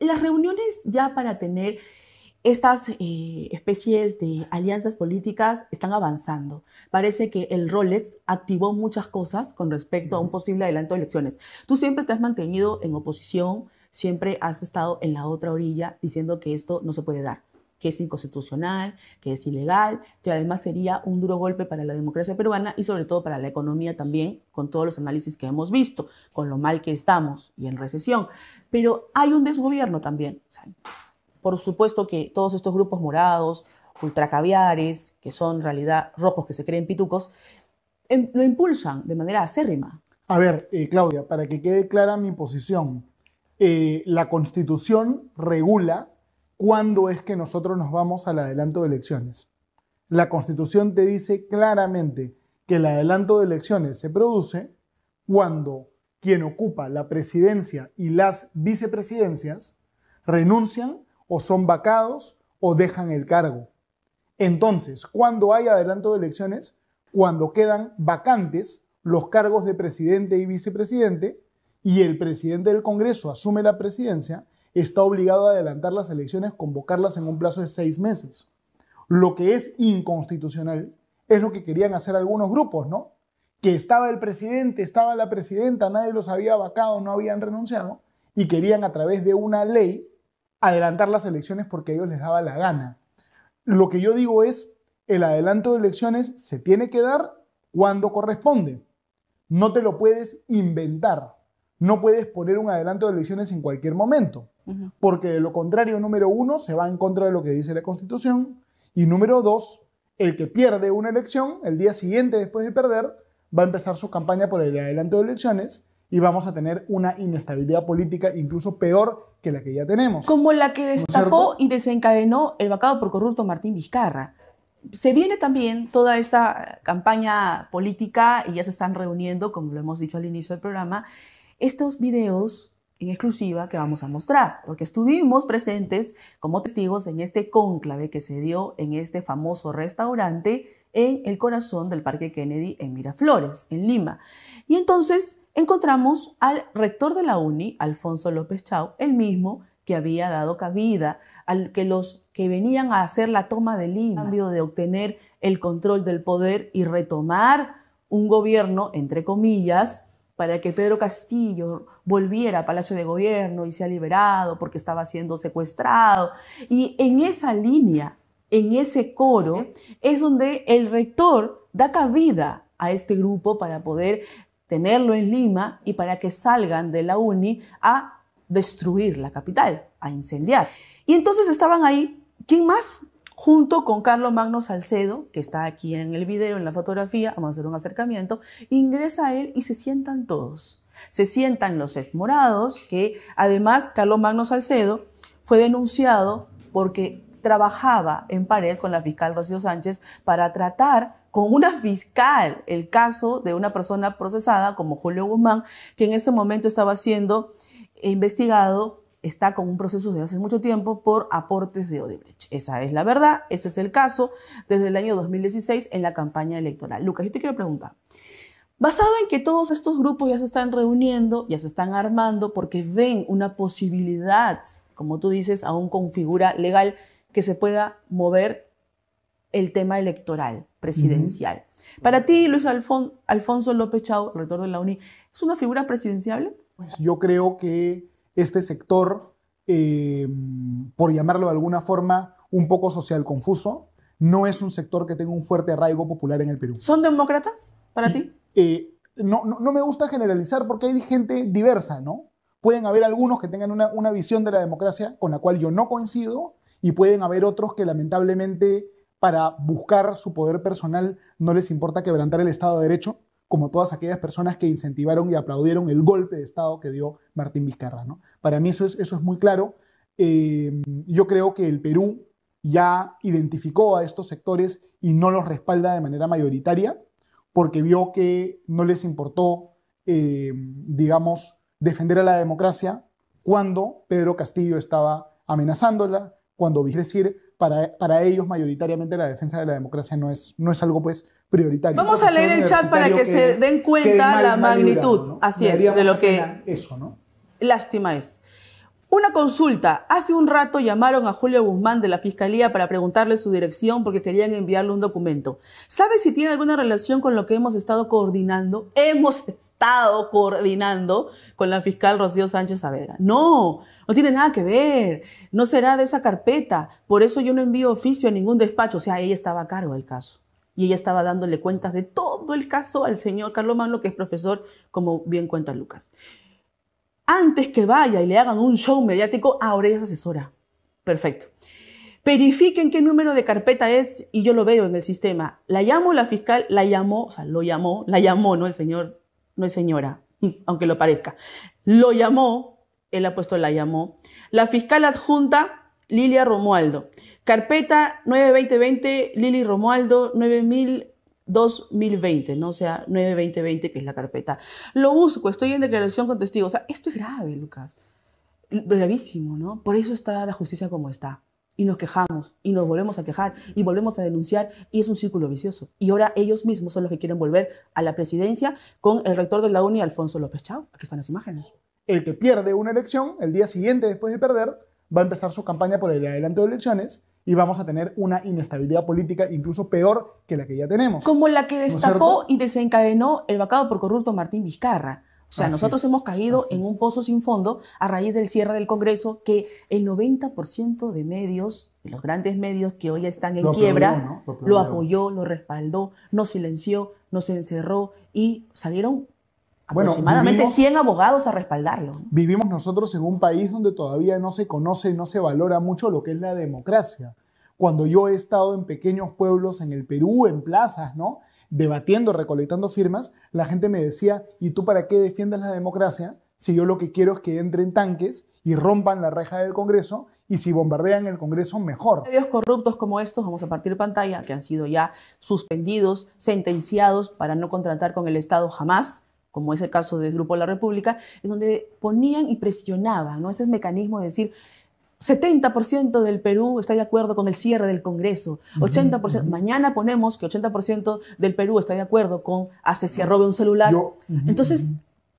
Las reuniones ya para tener estas eh, especies de alianzas políticas están avanzando. Parece que el Rolex activó muchas cosas con respecto a un posible adelanto de elecciones. Tú siempre te has mantenido en oposición, siempre has estado en la otra orilla diciendo que esto no se puede dar que es inconstitucional, que es ilegal, que además sería un duro golpe para la democracia peruana y sobre todo para la economía también, con todos los análisis que hemos visto, con lo mal que estamos y en recesión. Pero hay un desgobierno también. por supuesto que todos estos grupos morados, ultracaviares, que son en realidad rojos que se creen pitucos, em, lo impulsan de manera acérrima. A ver, eh, Claudia, para que quede clara mi posición, eh, la Constitución regula cuándo es que nosotros nos vamos al adelanto de elecciones. La Constitución te dice claramente que el adelanto de elecciones se produce cuando quien ocupa la presidencia y las vicepresidencias renuncian o son vacados o dejan el cargo. Entonces, cuando hay adelanto de elecciones, cuando quedan vacantes los cargos de presidente y vicepresidente y el presidente del Congreso asume la presidencia está obligado a adelantar las elecciones, convocarlas en un plazo de seis meses. Lo que es inconstitucional es lo que querían hacer algunos grupos, ¿no? Que estaba el presidente, estaba la presidenta, nadie los había vacado, no habían renunciado, y querían a través de una ley adelantar las elecciones porque a ellos les daba la gana. Lo que yo digo es, el adelanto de elecciones se tiene que dar cuando corresponde. No te lo puedes inventar. No puedes poner un adelanto de elecciones en cualquier momento porque de lo contrario, número uno, se va en contra de lo que dice la Constitución, y número dos, el que pierde una elección, el día siguiente después de perder, va a empezar su campaña por el adelanto de elecciones y vamos a tener una inestabilidad política incluso peor que la que ya tenemos. Como la que destapó y desencadenó el vacado por corrupto Martín Vizcarra. Se viene también toda esta campaña política y ya se están reuniendo, como lo hemos dicho al inicio del programa, estos videos en exclusiva que vamos a mostrar, porque estuvimos presentes como testigos en este cónclave que se dio en este famoso restaurante en el corazón del Parque Kennedy en Miraflores, en Lima. Y entonces encontramos al rector de la UNI, Alfonso López Chau, el mismo que había dado cabida al que los que venían a hacer la toma de Lima, cambio de obtener el control del poder y retomar un gobierno, entre comillas, para que Pedro Castillo volviera a Palacio de Gobierno y sea liberado porque estaba siendo secuestrado. Y en esa línea, en ese coro, es donde el rector da cabida a este grupo para poder tenerlo en Lima y para que salgan de la UNI a destruir la capital, a incendiar. Y entonces estaban ahí, ¿quién más? junto con Carlos Magno Salcedo, que está aquí en el video, en la fotografía, vamos a hacer un acercamiento, ingresa él y se sientan todos. Se sientan los esmorados, que además Carlos Magno Salcedo fue denunciado porque trabajaba en pared con la fiscal Rocío Sánchez para tratar con una fiscal el caso de una persona procesada como Julio Guzmán, que en ese momento estaba siendo investigado está con un proceso de hace mucho tiempo por aportes de Odebrecht. Esa es la verdad, ese es el caso desde el año 2016 en la campaña electoral. Lucas, yo te quiero preguntar, basado en que todos estos grupos ya se están reuniendo, ya se están armando porque ven una posibilidad, como tú dices, aún con figura legal, que se pueda mover el tema electoral presidencial. Para ti, Luis Alfonso López Chao, rector de la UNI, ¿es una figura presidencial? Pues yo creo que este sector, eh, por llamarlo de alguna forma, un poco social confuso, no es un sector que tenga un fuerte arraigo popular en el Perú. ¿Son demócratas para ti? Eh, no, me gusta generalizar porque hay gente diversa, ¿no? Pueden haber algunos que tengan una visión de la democracia con la cual yo no coincido y pueden haber otros que lamentablemente para buscar su poder personal no les importa quebrantar el Estado de Derecho como todas aquellas personas que incentivaron y aplaudieron el golpe de Estado que dio Martín Vizcarra. ¿no? Para mí eso es, eso es muy claro. Eh, yo creo que el Perú ya identificó a estos sectores y no los respalda de manera mayoritaria porque vio que no les importó, eh, digamos, defender a la democracia cuando Pedro Castillo estaba amenazándola, cuando vi decir para, ellos mayoritariamente la defensa de la democracia no es, no es algo pues prioritario. Vamos a leer el chat para que, se den cuenta la magnitud, así es, de lo que... Eso, ¿no? Lástima es. Una consulta. Hace un rato llamaron a Julio Guzmán de la Fiscalía para preguntarle su dirección porque querían enviarle un documento. ¿Sabe si tiene alguna relación con lo que hemos estado coordinando? Hemos estado coordinando con la fiscal Rocío Sánchez Saavedra. No, no tiene nada que ver. No será de esa carpeta. Por eso yo no envío oficio a ningún despacho. O sea, ella estaba a cargo del caso. Y ella estaba dándole cuentas de todo el caso al señor Carlos Magno, que es profesor, como bien cuenta Lucas antes que vaya y le hagan un show mediático, ahora ella es asesora. Perfecto. Verifiquen qué número de carpeta es y yo lo veo en el sistema. La llamo la fiscal, la llamó, o sea, lo llamó, la llamó, no el señor, no es señora, aunque lo parezca. Lo llamó, él ha puesto la llamó. La fiscal adjunta, Lilia Romualdo. Carpeta 92020, Lili Romualdo, 9000. 2020, ¿no? sea, 9-2020, que es la carpeta. Lo busco, estoy en declaración con testigos. O sea, esto es grave, Lucas. Gravísimo, ¿no? Por eso está la justicia como está. Y nos quejamos, y nos volvemos a quejar, y volvemos a denunciar, y es un círculo vicioso. Y ahora ellos mismos son los que quieren volver a la presidencia con el rector de la UNI, Alfonso López Chao. Aquí están las imágenes. El que pierde una elección, el día siguiente después de perder, va a empezar su campaña por el adelanto de elecciones y vamos a tener una inestabilidad política incluso peor que la que ya tenemos. Como la que destapó y desencadenó el vacado por corrupto Martín Vizcarra. O sea, nosotros hemos caído en un pozo sin fondo a raíz del cierre del Congreso que el 90% de medios, de los grandes medios que hoy están en quiebra, lo, apoyó. lo, respaldó, nos silenció, nos encerró y salieron ah, aproximadamente 100 abogados a respaldarlo. Vivimos nosotros en un país donde todavía no se conoce y no se valora mucho lo que es la democracia cuando yo he estado en pequeños pueblos en el Perú, en plazas, ¿no? Debatiendo, recolectando firmas, la gente me decía, ¿y tú para qué defiendes la democracia? Si yo lo que quiero es que entren tanques y rompan la reja del Congreso, y si bombardean el Congreso, mejor. Medios corruptos como estos, vamos a partir pantalla, que han sido ya suspendidos, sentenciados para no contratar con el Estado jamás, como es el caso del Grupo La República, es donde ponían y presionaban, ¿no? Ese mecanismo de decir, 70% del Perú está de acuerdo con el cierre del Congreso. 80%, mañana ponemos que 80% del Perú está de acuerdo con hace se robe un celular. Entonces,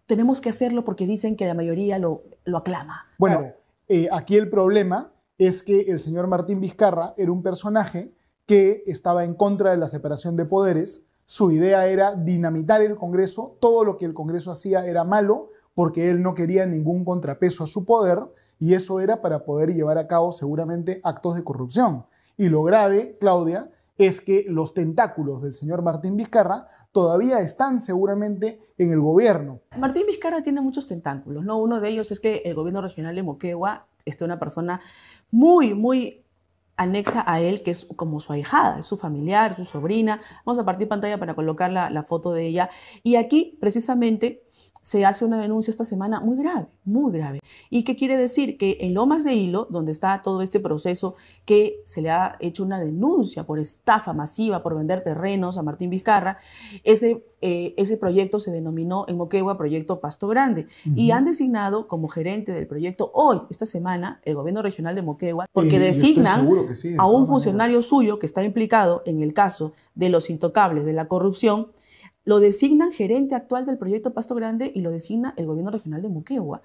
tenemos que hacerlo porque dicen que la mayoría lo, aclama. Bueno, eh, aquí el problema es que el señor Martín Vizcarra era un personaje que estaba en contra de la separación de poderes. Su idea era dinamitar el Congreso. Todo lo que el Congreso hacía era malo porque él no quería ningún contrapeso a su poder y eso era para poder llevar a cabo seguramente actos de corrupción. Y lo grave, Claudia, es que los tentáculos del señor Martín Vizcarra todavía están seguramente en el gobierno. Martín Vizcarra tiene muchos tentáculos, ¿no? Uno de ellos es que el gobierno regional de Moquegua está una persona muy, muy anexa a él, que es como su ahijada, es su familiar, su sobrina. Vamos a partir pantalla para colocar la, la foto de ella. Y aquí, precisamente, se hace una denuncia esta semana muy grave, muy grave. ¿Y qué quiere decir? Que en Lomas de Hilo, donde está todo este proceso, que se le ha hecho una denuncia por estafa masiva, por vender terrenos a Martín Vizcarra, ese, eh, ese proyecto se denominó en Moquegua Proyecto Pasto Grande. Y han designado como gerente del proyecto hoy, esta semana, el gobierno regional de Moquegua, eh, porque designan a un funcionario suyo que está implicado en el caso de los intocables, de la corrupción, lo designan gerente actual del proyecto Pasto Grande y lo designa el gobierno regional de Moquegua.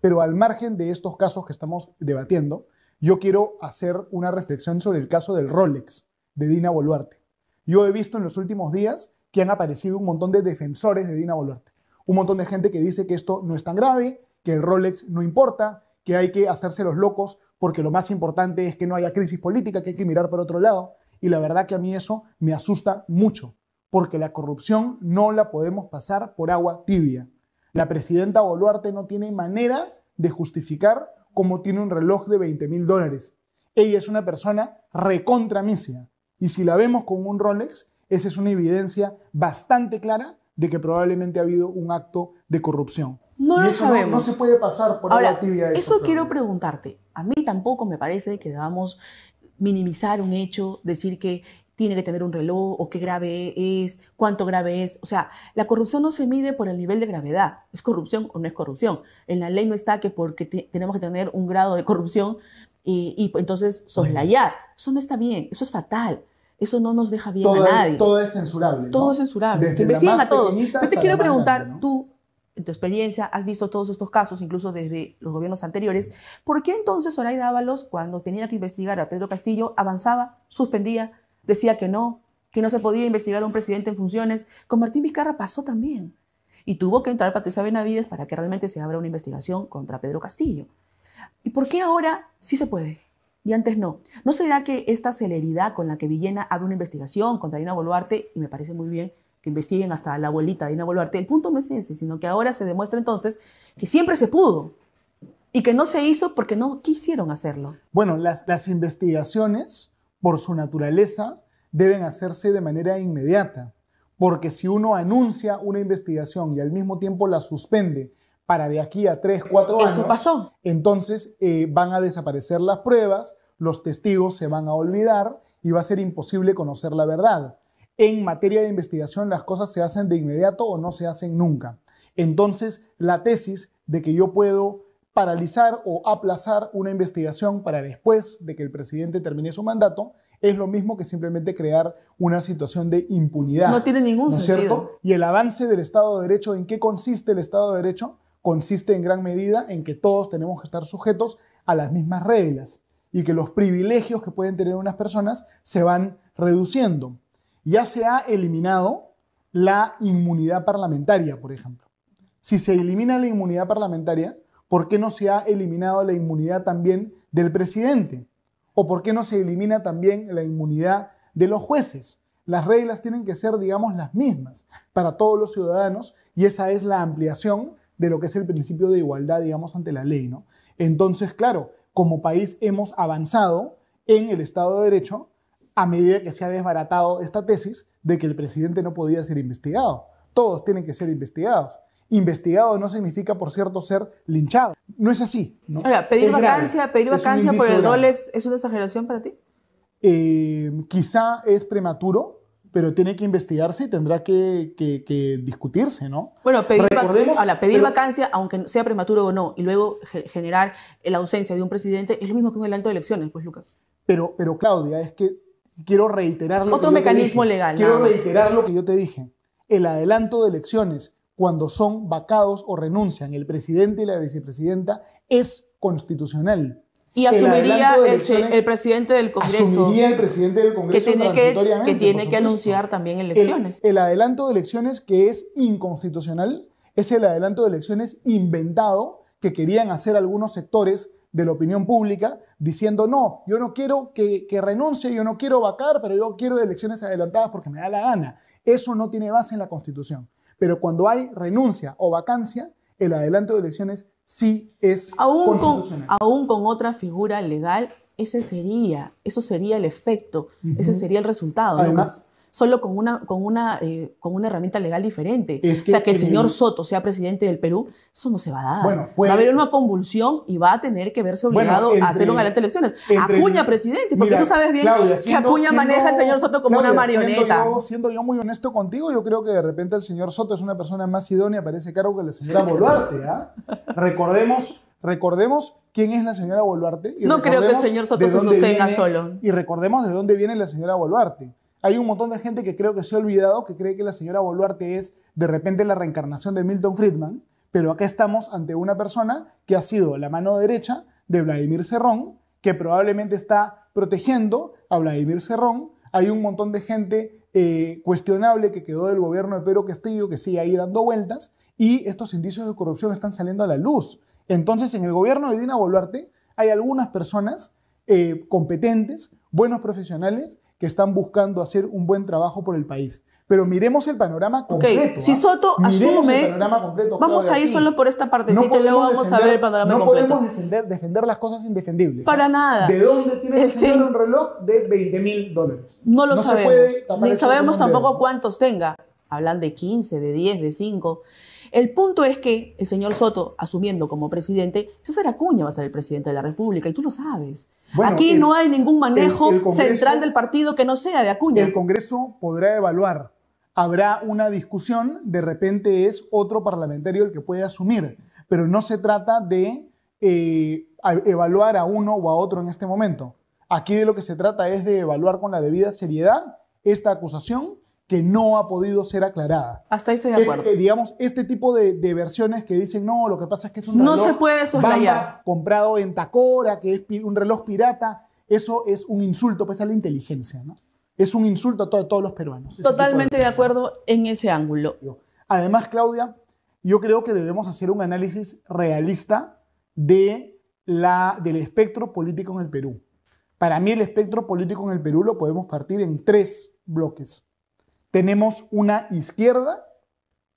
Pero al margen de estos casos que estamos debatiendo, yo quiero hacer una reflexión sobre el caso del Rolex de Dina Boluarte. Yo he visto en los últimos días que han aparecido un montón de defensores de Dina Boluarte. Un montón de gente que dice que esto no es tan grave, que el Rolex no importa, que hay que hacerse los locos porque lo más importante es que no haya crisis política, que hay que mirar por otro lado. Y la verdad que a mí eso me asusta mucho, porque la corrupción no la podemos pasar por agua tibia. La presidenta Boluarte no tiene manera de justificar cómo tiene un reloj de 20 mil dólares. Ella es una persona recontramicia. Y si la vemos con un Rolex, esa es una evidencia bastante clara de que probablemente ha habido un acto de corrupción. No eso No, se puede pasar por agua tibia. Eso, eso quiero preguntarte. A mí tampoco me parece que debamos minimizar un hecho, decir que tiene que tener un reloj o qué grave es, cuánto grave es. O sea, la corrupción no se mide por el nivel de gravedad. ¿Es corrupción o no es corrupción? En la ley no está que porque tenemos que tener un grado de corrupción y, entonces soslayar. Eso no está bien, eso es fatal. Eso no nos deja bien todo a nadie. Es, todo es censurable. Todo es censurable. Desde a todos. Pues te quiero preguntar, tú, en tu experiencia, has visto todos estos casos, incluso desde los gobiernos anteriores, ¿por qué entonces Zoraida Ábalos, cuando tenía que investigar a Pedro Castillo, avanzaba, suspendía, decía que no, que no se podía investigar a un presidente en funciones. Con Martín Vizcarra pasó también. Y tuvo que entrar Patricia Benavides para que realmente se abra una investigación contra Pedro Castillo. ¿Y por qué ahora sí se puede? Y antes no. ¿No será que esta celeridad con la que Villena abre una investigación contra Dina Boluarte, y me parece muy bien que investiguen hasta la abuelita de Dina Boluarte, el punto no es ese, sino que ahora se demuestra entonces que siempre se pudo y que no se hizo porque no quisieron hacerlo? Bueno, las, las investigaciones por su naturaleza, deben hacerse de manera inmediata, porque si uno anuncia una investigación y al mismo tiempo la suspende para de aquí a tres, cuatro años, entonces eh, van a desaparecer las pruebas, los testigos se van a olvidar y va a ser imposible conocer la verdad. En materia de investigación las cosas se hacen de inmediato o no se hacen nunca. Entonces, la tesis de que yo puedo paralizar o aplazar una investigación para después de que el presidente termine su mandato es lo mismo que simplemente crear una situación de impunidad. No tiene ningún sentido. Cierto? Y el avance del Estado de Derecho, ¿en qué consiste el Estado de Derecho? Consiste en gran medida en que todos tenemos que estar sujetos a las mismas reglas y que los privilegios que pueden tener unas personas se van reduciendo. Ya se ha eliminado la inmunidad parlamentaria, por ejemplo. Si se elimina la inmunidad parlamentaria, ¿Por qué no se ha eliminado la inmunidad también del presidente? ¿O por qué no se elimina también la inmunidad de los jueces? Las reglas tienen que ser, digamos, las mismas para todos los ciudadanos y esa es la ampliación de lo que es el principio de igualdad, digamos, ante la ley, ¿no? Entonces, claro, como país hemos avanzado en el Estado de Derecho a medida que se ha desbaratado esta tesis de que el presidente no podía ser investigado. Todos tienen que ser investigados. Investigado no significa, por cierto, ser linchado. No es así. pedir vacancia, pedir vacancia por el Rolex, ¿es una exageración para ti? Eh, quizá es prematuro, pero tiene que investigarse y tendrá que, discutirse, ¿no? Bueno, pedir, pedir vacancia, aunque sea prematuro o no, y luego generar la ausencia de un presidente, es lo mismo que un adelanto de elecciones, pues, Lucas. Pero, pero Claudia, es que quiero reiterar lo Otro que mecanismo te legal. Quiero reiterar lo que yo te dije. El adelanto de elecciones cuando son vacados o renuncian el presidente y la vicepresidenta es constitucional. Y asumiría el, presidente del Congreso. Asumiría el presidente del Congreso que tiene transitoriamente, que, tiene que anunciar también elecciones. El, adelanto de elecciones que es inconstitucional es el adelanto de elecciones inventado que querían hacer algunos sectores de la opinión pública diciendo, no, yo no quiero que, que renuncie, yo no quiero vacar, pero yo quiero elecciones adelantadas porque me da la gana. Eso no tiene base en la Constitución. Pero cuando hay renuncia o vacancia, el adelanto de elecciones sí es aún constitucional. aún con otra figura legal, ese sería, eso sería el efecto, ese sería el resultado. Además, solo con una, con una, eh, con una herramienta legal diferente. o sea, que el señor Soto sea presidente del Perú, eso no se va a dar. puede... Va a haber una convulsión y va a tener que verse obligado a hacer un adelante de elecciones. Acuña, presidente, porque tú sabes bien que Acuña maneja al señor Soto como una marioneta. Siendo yo, muy honesto contigo, yo creo que de repente el señor Soto es una persona más idónea parece ese cargo que la señora Boluarte. ¿ah? recordemos, recordemos quién es la señora Boluarte. Y no creo que el señor Soto se sostenga solo. Y recordemos de dónde viene la señora Boluarte. Hay un montón de gente que creo que se ha olvidado, que cree que la señora Boluarte es de repente la reencarnación de Milton Friedman, pero acá estamos ante una persona que ha sido la mano derecha de Vladimir Cerrón, que probablemente está protegiendo a Vladimir Cerrón. Hay un montón de gente eh, cuestionable que quedó del gobierno de Pedro Castillo, que sigue ahí dando vueltas, y estos indicios de corrupción están saliendo a la luz. Entonces, en el gobierno de Dina Boluarte hay algunas personas eh, competentes, buenos profesionales, que están buscando hacer un buen trabajo por el país. Pero miremos el panorama completo. ¿ah? Si Soto asume, el panorama completo, vamos a ir solo por esta parte. y luego vamos a ver el panorama completo. No podemos defender, las cosas indefendibles. Para ¿ah? nada. ¿De dónde tiene que ser un reloj de 20 mil dólares? No lo sabemos. Ni sabemos tampoco cuántos tenga hablan de 15, de 10, de 5. El punto es que el señor Soto, asumiendo como presidente, César Acuña va a ser el presidente de la República, y tú lo sabes. Aquí no hay ningún manejo central del partido que no sea de Acuña. El Congreso podrá evaluar, habrá una discusión, de repente es otro parlamentario el que puede asumir, pero no se trata de eh, evaluar a uno o a otro en este momento. Aquí de lo que se trata es de evaluar con la debida seriedad esta acusación que no ha podido ser aclarada. Hasta ahí estoy de acuerdo. Este, digamos, este tipo de, versiones que dicen, no, lo que pasa es que es un no se puede comprado en Tacora, que es un reloj pirata, eso es un insulto pues, a la inteligencia, ¿no? Es un insulto a todos los peruanos. Totalmente de, acuerdo en ese ángulo. Además, Claudia, yo creo que debemos hacer un análisis realista de la, del espectro político en el Perú. Para mí el espectro político en el Perú lo podemos partir en tres bloques. Tenemos una izquierda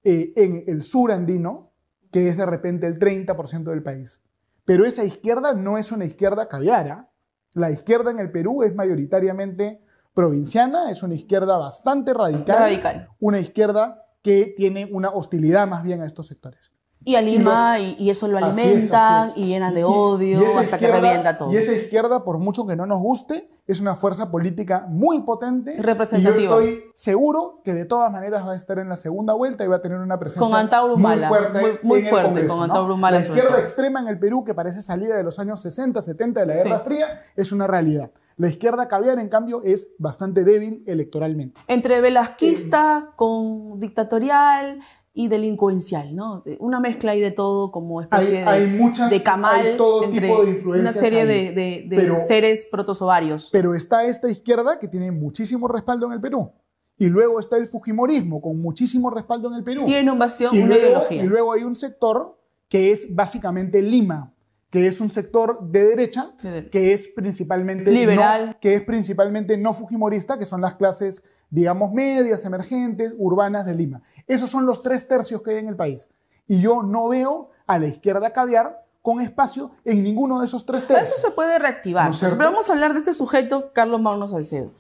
eh, en el sur andino, que es de repente el 30% del país. Pero esa izquierda no es una izquierda caviara. La izquierda en el Perú es mayoritariamente provinciana, es una izquierda bastante radical. Una izquierda que tiene una hostilidad más bien a estos sectores. Y a Lima, y, eso lo alimentan, y llena de odio, hasta que revienta todo. Y esa izquierda, por mucho que no nos guste, es una fuerza política muy potente. Representativa. Y yo estoy seguro que de todas maneras va a estar en la segunda vuelta y va a tener una presencia muy fuerte. Muy, fuerte, La izquierda extrema en el Perú, que parece salida de los años 60, 70 de la Guerra Fría, es una realidad. La izquierda caviar, en cambio, es bastante débil electoralmente. Entre velasquista, con dictatorial, y delincuencial, ¿no? Una mezcla ahí de todo como especie de, de camal todo entre tipo una serie de, de, seres protozoarios. Pero está esta izquierda que tiene muchísimo respaldo en el Perú. Y luego está el Fujimorismo con muchísimo respaldo en el Perú. Tiene un bastión, una ideología. Y luego hay un sector que es básicamente Lima, que es un sector de derecha, que es principalmente liberal, no, que es principalmente no fujimorista, que son las clases, digamos, medias, emergentes, urbanas de Lima. Esos son los tres tercios que hay en el país. Y yo no veo a la izquierda caviar con espacio en ninguno de esos tres tercios. Eso se puede reactivar. vamos a hablar de este sujeto, Carlos Magno Salcedo.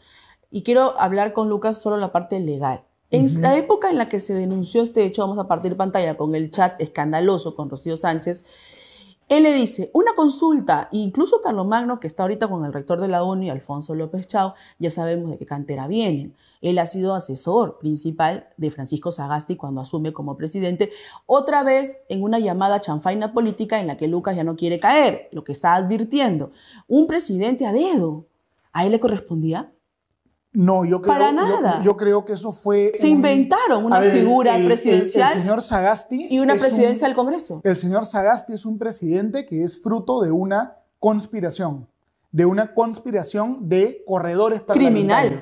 Y quiero hablar con Lucas solo la parte legal. En la época en la que se denunció este hecho, vamos a partir pantalla con el chat escandaloso con Rocío Sánchez, él le dice, una consulta, incluso Carlos Magno, que está ahorita con el rector de la y Alfonso López Chao, ya sabemos de qué cantera vienen. Él ha sido asesor principal de Francisco Sagasti cuando asume como presidente, otra vez en una llamada chanfaina política en la que Lucas ya no quiere caer, lo que está advirtiendo. Un presidente a dedo, ¿a él le correspondía? No, yo creo, Para Yo, creo que eso fue... Se inventaron una figura presidencial. El, señor Sagasti... Y una presidencia del Congreso. El señor Sagasti es un presidente que es fruto de una conspiración, de una conspiración de corredores Criminal.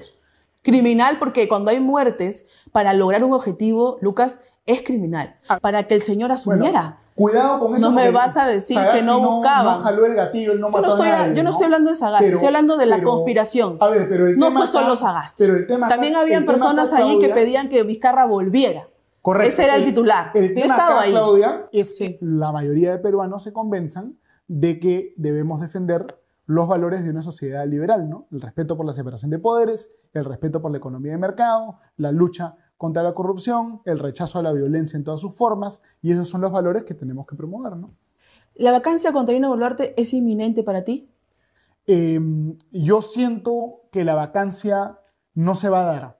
Criminal porque cuando hay muertes, para lograr un objetivo, Lucas, es criminal. Ah. para que el señor asumiera. Cuidado con eso. No me vas a decir que no, buscaba. Bájalo No jaló el gatillo, él no mató yo no estoy, Yo no, estoy hablando de Sagasti, estoy hablando de la conspiración. A ver, pero el tema No fue solo Sagasti. Pero el tema También habían personas allí que pedían que Vizcarra volviera. Correcto. Ese era el, titular. El tema ahí. Claudia, es que la mayoría de peruanos se convenzan de que debemos defender los valores de una sociedad liberal, ¿no? El respeto por la separación de poderes, el respeto por la economía de mercado, la lucha contra la corrupción, el rechazo a la violencia en todas sus formas, y esos son los valores que tenemos que promover. ¿no? ¿La vacancia contra Dina Boluarte es inminente para ti? Em, yo siento que la vacancia no se va a dar.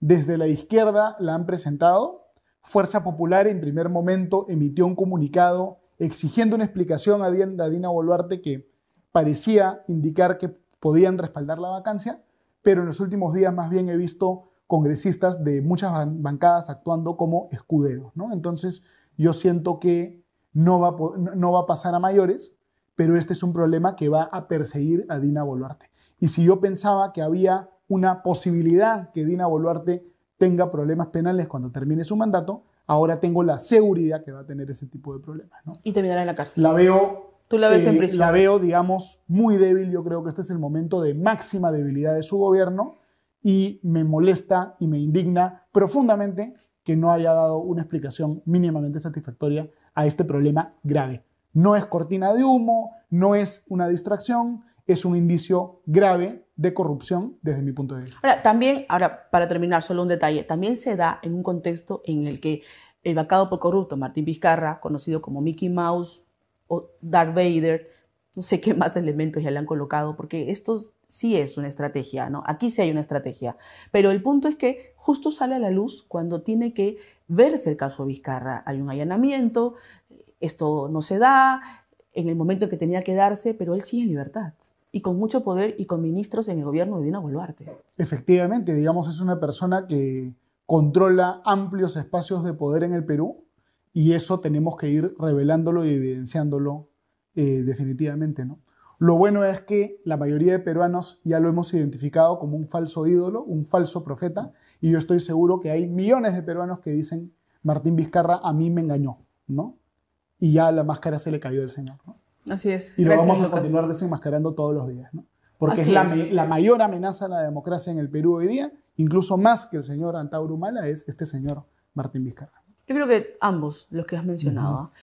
Desde la izquierda la han presentado. Fuerza Popular en primer momento emitió un comunicado exigiendo una explicación a Dina Boluarte que parecía indicar que podían respaldar la vacancia, pero en los últimos días más bien he visto congresistas de muchas bancadas actuando como escuderos. ¿no? Entonces, yo siento que no va, no va a pasar a mayores, pero este es un problema que va a perseguir a Dina Boluarte. Y si yo pensaba que había una posibilidad que Dina Boluarte tenga problemas penales cuando termine su mandato, ahora tengo la seguridad que va a tener ese tipo de problemas. Y terminará en la cárcel. La veo Tú la ves en eh, prisión. La veo, digamos, muy débil. Yo creo que este es el momento de máxima debilidad de su gobierno y me molesta y me indigna profundamente que no haya dado una explicación mínimamente satisfactoria a este problema grave. No es cortina de humo, no es una distracción, es un indicio grave de corrupción desde mi punto de vista. Ahora, también, ahora para terminar, solo un detalle, también se da en un contexto en el que el vacado por corrupto Martín Vizcarra, conocido como Mickey Mouse o Darth Vader, no sé qué más elementos ya le han colocado, porque esto sí es una estrategia, ¿no? Aquí sí hay una estrategia. Pero el punto es que justo sale a la luz cuando tiene que verse el caso Vizcarra. Hay un allanamiento, esto no se da en el momento que tenía que darse, pero él sigue en libertad y con mucho poder y con ministros en el gobierno de Dina Boluarte. Efectivamente, digamos, es una persona que controla amplios espacios de poder en el Perú y eso tenemos que ir revelándolo y evidenciándolo eh, definitivamente, ¿no? Lo bueno es que la mayoría de peruanos ya lo hemos identificado como un falso ídolo, un falso profeta, y yo estoy seguro que hay millones de peruanos que dicen, Martín Vizcarra a mí me engañó, ¿no? Y ya la máscara se le cayó del Señor, ¿no? Así es. Y lo vamos a continuar desenmascarando todos los días, ¿no? Porque es, la, mayor amenaza a la democracia en el Perú hoy día, incluso más que el señor Antauro Humala, es este señor Martín Vizcarra. Yo creo que ambos, los que has mencionado.